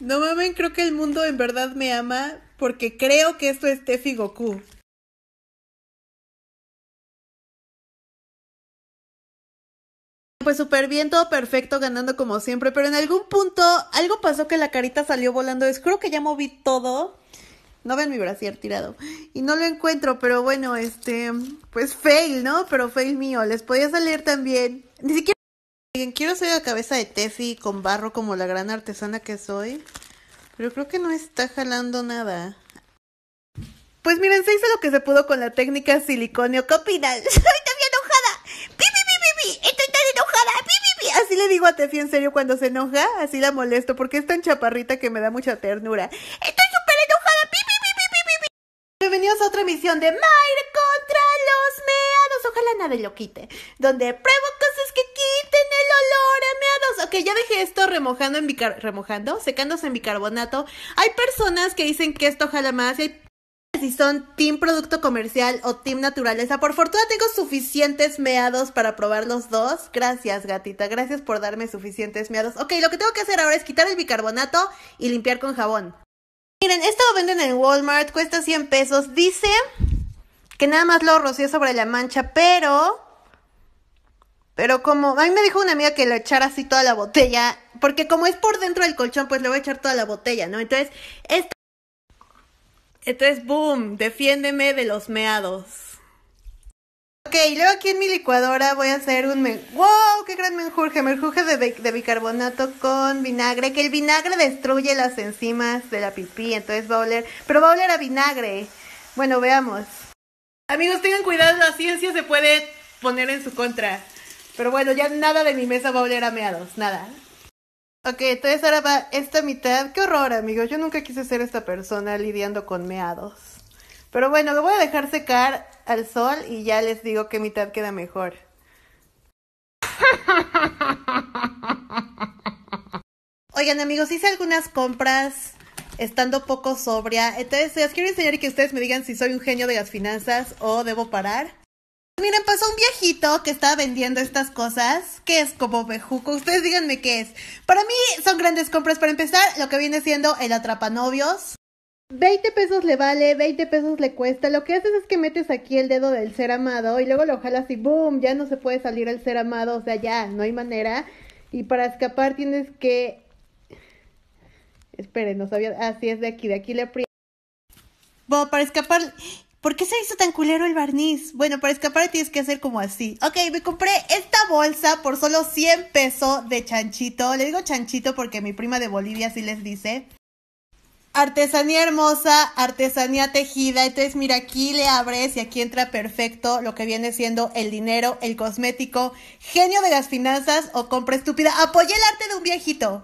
No mamen, creo que el mundo en verdad me ama porque creo que esto es Tefi Goku. Pues súper bien, todo perfecto, ganando como siempre, pero en algún punto algo pasó que la carita salió volando. Es, creo que ya moví todo. No ven mi brasier tirado. Y no lo encuentro, pero bueno, este, pues fail, ¿no? Pero fail mío. Les podía salir también. Ni siquiera quiero ser la cabeza de Tefi con barro como la gran artesana que soy. Pero creo que no está jalando nada. Pues miren, se hizo lo que se pudo con la técnica siliconio. ¿Qué opinas? Estoy tan enojada. Estoy tan enojada. Así le digo a Tefi en serio cuando se enoja. Así la molesto porque es tan chaparrita que me da mucha ternura. ¡Estoy súper enojada! Bienvenidos a otra misión de Mayre contra los meados. Ojalá nadie lo quite. Donde pruebo ok, ya dejé esto remojando en bicar remojando, secándose en bicarbonato. Hay personas que dicen que esto jala más y si son team producto comercial o team naturaleza. Por fortuna tengo suficientes meados para probar los dos. Gracias, gatita. Gracias por darme suficientes meados. Ok, lo que tengo que hacer ahora es quitar el bicarbonato y limpiar con jabón. Miren, esto lo venden en Walmart, cuesta 100 pesos. Dice que nada más lo rocío sobre la mancha, pero pero como, a mí me dijo una amiga que lo echara así toda la botella, porque como es por dentro del colchón, pues le voy a echar toda la botella, ¿no? Entonces, esto Entonces, boom, defiéndeme de los meados. Ok, luego aquí en mi licuadora voy a hacer un... Men... ¡Wow! ¡Qué gran menjurje! Menjurje de bicarbonato con vinagre, que el vinagre destruye las enzimas de la pipí, entonces va a oler... Pero va a oler a vinagre. Bueno, veamos. Amigos, tengan cuidado, la ciencia se puede poner en su contra. Pero bueno, ya nada de mi mesa va a oler a meados, nada. Ok, entonces ahora va esta mitad. Qué horror, amigos. Yo nunca quise ser esta persona lidiando con meados. Pero bueno, lo voy a dejar secar al sol y ya les digo qué mitad queda mejor. Oigan, amigos, hice algunas compras estando poco sobria. Entonces, les quiero enseñar y que ustedes me digan si soy un genio de las finanzas o debo parar. Miren, pasó pues, un viejito que estaba vendiendo estas cosas, que es como bejuco. Ustedes díganme qué es. Para mí son grandes compras. Para empezar, lo que viene siendo el atrapanovios. 20 pesos le vale, 20 pesos le cuesta. Lo que haces es que metes aquí el dedo del ser amado y luego lo jalas y ¡boom! Ya no se puede salir el ser amado. O sea, ya, no hay manera. Y para escapar tienes que... Esperen, no sabía... Así es de aquí, de aquí le aprieto. Bueno, para escapar ¿Por qué se hizo tan culero el barniz? Bueno, para escapar tienes que hacer como así. Ok, me compré esta bolsa por solo 100 pesos de chanchito. Le digo chanchito porque mi prima de Bolivia así les dice. Artesanía hermosa, artesanía tejida. Entonces, mira, aquí le abres y aquí entra perfecto lo que viene siendo el dinero, el cosmético, genio de las finanzas o compra estúpida. Apoyé el arte de un viejito.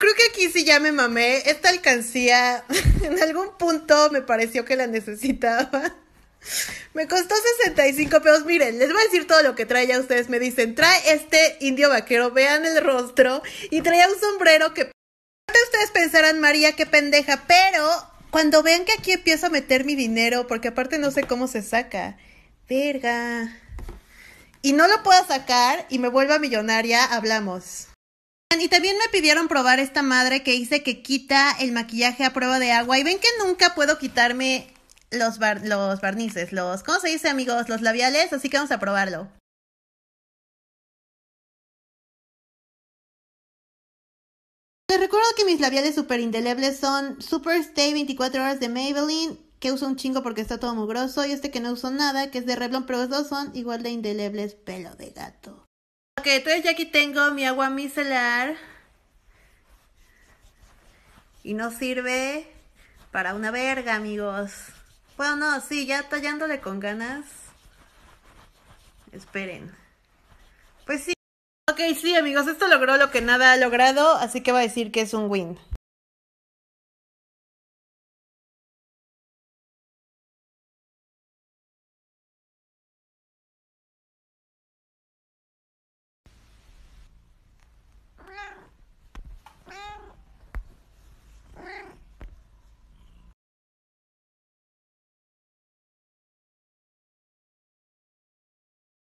Creo que aquí sí ya me mamé. Esta alcancía en algún punto me pareció que la necesitaba. Me costó 65 pesos. Miren, les voy a decir todo lo que trae. Ya ustedes me dicen, trae este indio vaquero, vean el rostro. Y trae un sombrero que... Ustedes pensarán, María, qué pendeja. Pero cuando vean que aquí empiezo a meter mi dinero, porque aparte no sé cómo se saca. Verga. Y no lo puedo sacar y me vuelva millonaria, hablamos. Y también me pidieron probar esta madre que dice que quita el maquillaje a prueba de agua. Y ven que nunca puedo quitarme los, los barnices, los... ¿Cómo se dice, amigos? Los labiales, así que vamos a probarlo. Les recuerdo que mis labiales super indelebles son Super Stay 24 horas de Maybelline, que uso un chingo porque está todo mugroso, y este que no uso nada, que es de Revlon, pero estos dos son igual de indelebles, pelo de gato entonces ya aquí tengo mi agua micelar. Y no sirve para una verga, amigos. Bueno, no, sí, ya tallándole con ganas. Esperen. Pues sí. Ok, sí, amigos, esto logró lo que nada ha logrado, así que va a decir que es un win.